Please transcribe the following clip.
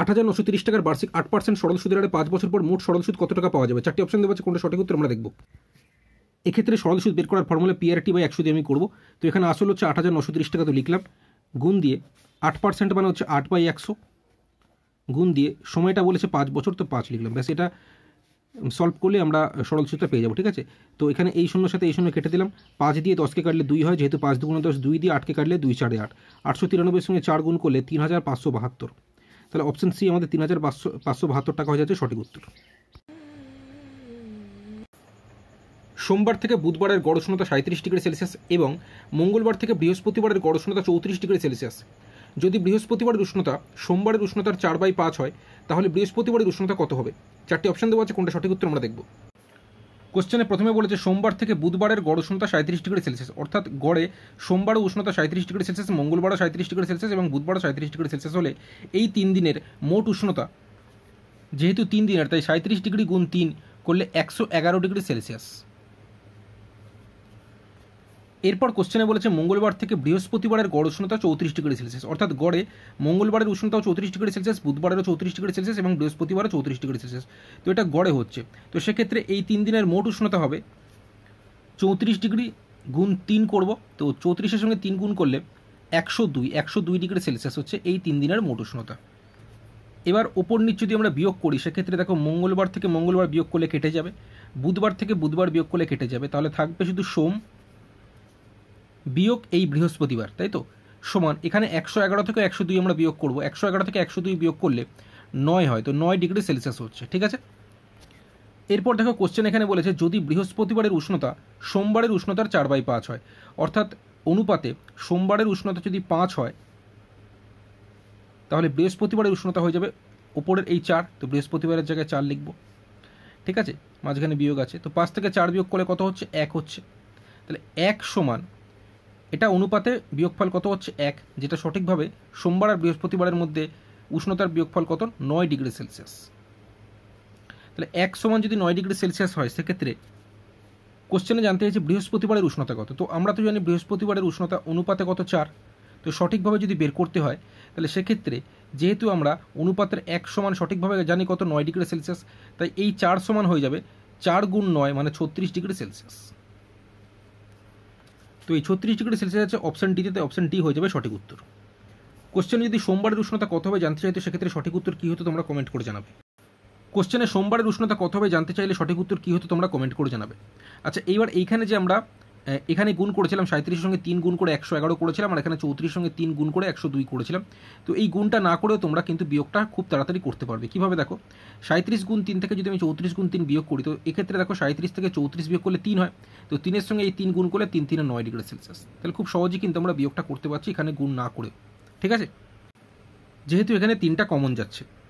আট হাজার নশো তিরিশ টাকার বার্ষিক আট পার্সেন্ট সরল সুদের হারে পাঁচ বছর পর মোট সরল সুদ কত টাকা পাওয়া যাবে চারটি অপশন দেওয়া আছে কোনটা সঠিক উত্তর আমরা দেখব এক্ষেত্রে সরল সুদ বের করার ফর্মুলা পিআরটি বাই একশো দিয়ে আমি করবো তো এখানে আসল হচ্ছে আট হাজার নশো তিরিশ টাকা তো লিখলাম গুণ দিয়ে আট পার্সেন্ট মানে হচ্ছে আট বাই একশো গুণ দিয়ে সময়টা বলেছে পাঁচ বছর তো পাঁচ লিখলাম ব্যাস এটা সলভ করলে আমরা সরল সুদটা পেয়ে যাবো ঠিক আছে তো এখানে এই শূন্যর সাথে এই শূন্য কেটে দিলাম পাঁচ দিয়ে দশকে কাটলে দুই হয় যেহেতু পাঁচ দুগুণ দশ দুই দিয়ে আটকে কাটলে দুই চারে আট আটশো তিরানব্বই সঙ্গে চার গুণ করলে তিন হাজার পাঁচশো বাহাত্তর তাহলে অপশন সি আমাদের তিন হাজার পাঁচশো বাহাত্তর টাকা হয়ে যাচ্ছে সঠিক উত্তর সোমবার থেকে বুধবারের গড় উষ্ণতা সাঁত্রিশ ডিগ্রি সেলসিয়াস এবং মঙ্গলবার থেকে বৃহস্পতিবারের গড় উষ্ণতা চৌত্রিশ ডিগ্রি সেলসিয়াস যদি বৃহস্পতিবারের উষ্ণতা সোমবারের উষ্ণতার চার বাই পাঁচ হয় তাহলে বৃহস্পতিবারের উষ্ণতা কত হবে চারটি অপশন দেওয়া আছে কোনটা সঠিক উত্তর আমরা দেখবো কোশ্চেনে প্রথমে বলেছে সোমবার থেকে বুধবারের গড় উষ্ণতা সাঁত্রিশ ডিগ্রি সেলসিয়াস অর্থাৎ গড়ে সোমবারও উষ্ণতা সাঁত্রিশ ডিগ্রি সেলসিয়াস মঙ্গলবারও সাঁত্রিশ ডিগ্রি সেলসিয়াস এবং বুধবারও সাঁত্রিশ ডিগ্রি সেলসিয়াস হলে এই তিন দিনের মোট উষ্ণতা যেহেতু তিন দিনের তাই সাঁত্রিশ ডিগ্রি গুণ তিন করলে একশো এগারো ডিগ্রি সেলসিয়াস এরপর কোশ্চেনে বলেছে মঙ্গলবার থেকে বৃহস্পতিবারের গড় উষ্ণতা চৌত্রিশ ডিগ্রি সেলসিয়াস অর্থাৎ গড়ে মঙ্গলবারের উষ্ণতাও চৌত্রিশ ডিগ্রি সেলসিয়াস বুধবারেরও চৌত্রিশ ডিগ্রি সেলসিয়াস এবং বৃহস্পতিবারও চৌত্রিশ ডিগ্রি সেলসিয়াস তো এটা গড়ে হচ্ছে তো সেক্ষেত্রে এই তিন দিনের মোট উষ্ণতা হবে চৌত্রিশ ডিগ্রি গুণ তিন করব তো চৌত্রিশের সঙ্গে তিন গুণ করলে একশো দুই একশো দুই ডিগ্রি সেলসিয়াস হচ্ছে এই তিন দিনের মোট উষ্ণতা এবার ওপর নিচ যদি আমরা বিয়োগ করি সেক্ষেত্রে দেখো মঙ্গলবার থেকে মঙ্গলবার বিয়োগ করলে কেটে যাবে বুধবার থেকে বুধবার বিয়োগ করলে কেটে যাবে তাহলে থাকবে শুধু সোম বিয়োগ এই বৃহস্পতিবার তাই তো সমান এখানে একশো এগারো থেকে একশো দুই আমরা বিয়োগ করবো একশো এগারো থেকে একশো দুই বিয়োগ করলে নয় হয় তো নয় ডিগ্রি সেলসিয়াস হচ্ছে ঠিক আছে এরপর দেখো কোশ্চেন এখানে বলেছে যদি বৃহস্পতিবারের উষ্ণতা সোমবারের উষ্ণতার চার বাই পাঁচ হয় অর্থাৎ অনুপাতে সোমবারের উষ্ণতা যদি পাঁচ হয় তাহলে বৃহস্পতিবারের উষ্ণতা হয়ে যাবে ওপরের এই চার তো বৃহস্পতিবারের জায়গায় চার লিখব ঠিক আছে মাঝখানে বিয়োগ আছে তো পাঁচ থেকে চার বিয়োগ করলে কত হচ্ছে এক হচ্ছে তাহলে এক সমান এটা অনুপাতে বিয়োগফল কত হচ্ছে এক যেটা সঠিকভাবে সোমবার আর বৃহস্পতিবারের মধ্যে উষ্ণতার বিয়োগফল কত নয় ডিগ্রি সেলসিয়াস তাহলে এক সমান যদি নয় ডিগ্রি সেলসিয়াস হয় সেক্ষেত্রে কোশ্চেনে জানতে চাইছি বৃহস্পতিবারের উষ্ণতা কত তো আমরা তো জানি বৃহস্পতিবারের উষ্ণতা অনুপাতে কত চার তো সঠিকভাবে যদি বের করতে হয় তাহলে সেক্ষেত্রে যেহেতু আমরা অনুপাতের এক সমান সঠিকভাবে জানি কত নয় ডিগ্রি সেলসিয়াস তাই এই চার সমান হয়ে যাবে চার গুণ নয় মানে ছত্রিশ ডিগ্রি সেলসিয়াস তো এই ছত্রিশ ডিগ্রি সেলসিয়াস আছে অপশন ডিতে তাই অপশন ডি হয়ে যাবে সঠিক উত্তর কোশ্চেনে যদি সোমবারের উষ্ণতা কত হবে জানতে চাইতো সেক্ষেত্রে সঠিক উত্তর কী হতো তোমরা কমেন্ট করে জানাবে কোশ্চেনে সোমবারের উষ্ণতা কত হবে জানতে চাইলে সঠিক উত্তর কী হতো তোমরা কমেন্ট করে জানাবে আচ্ছা এইবার এইখানে যে আমরা এখানে গুণ করেছিলাম সাঁত্রিশের সঙ্গে তিন গুণ করে একশো এগারো করেছিলাম আর এখানে চৌত্রিশের সঙ্গে তিন গুণ করে একশো দুই করেছিলাম তো এই গুণটা না করেও তোমরা কিন্তু বিয়োগটা খুব তাড়াতাড়ি করতে পারবে কীভাবে দেখো সাঁত্রিশ গুণ তিন থেকে যদি আমি চৌত্রিশ গুণ তিন বিয়োগ করি তো এক্ষেত্রে দেখো সাঁত্রিশ থেকে চৌত্রিশ বিয়োগ করলে তিন হয় তো তিনের সঙ্গে এই তিন গুণ করলে তিন তিনে নয় ডিগ্রি সেলসিয়াস তাহলে খুব সহজেই কিন্তু আমরা বিয়োগটা করতে পারছি এখানে গুণ না করে ঠিক আছে যেহেতু এখানে তিনটা কমন যাচ্ছে